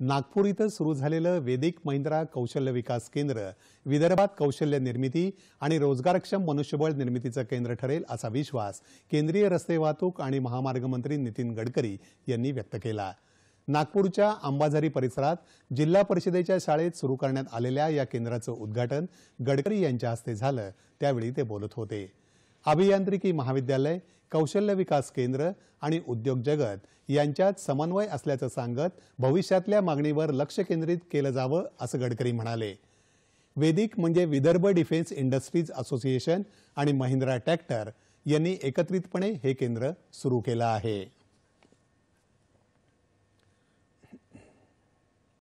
नागपूर इथं सुरू झालेलं वेदिक महिंद्रा कौशल्य विकास केंद्र विदर्भात कौशल्य निर्मिती आणि रोजगारक्षम मनुष्यबळ निर्मितीचं केंद्र ठरेल असा विश्वास केंद्रीय रस्ते वाहतूक आणि महामार्ग मंत्री नितीन गडकरी यांनी व्यक्त केला नागपूरच्या अंबाझरी परिसरात जिल्हा परिषदेच्या शाळेत सुरू करण्यात आलेल्या या केंद्राचं उद्घाटन गडकरी यांच्या हस्ते झालं त्यावेळी ते बोलत होते अभियांत्रिकी महाविद्यालय कौशल्य विकास केंद्र आणि उद्योग जगत यांच्यात समन्वय असल्याचं सांगत भविष्यातल्या मागणीवर लक्ष केंद्रित केलं जावं असं गडकरी म्हणाले वेदिक म्हणजे विदर्भ डिफेन्स इंडस्ट्रीज असोसिएशन आणि महिंद्रा ट्रॅक्टर यांनी एकत्रितपणे हे केंद्र सुरू केलं आहे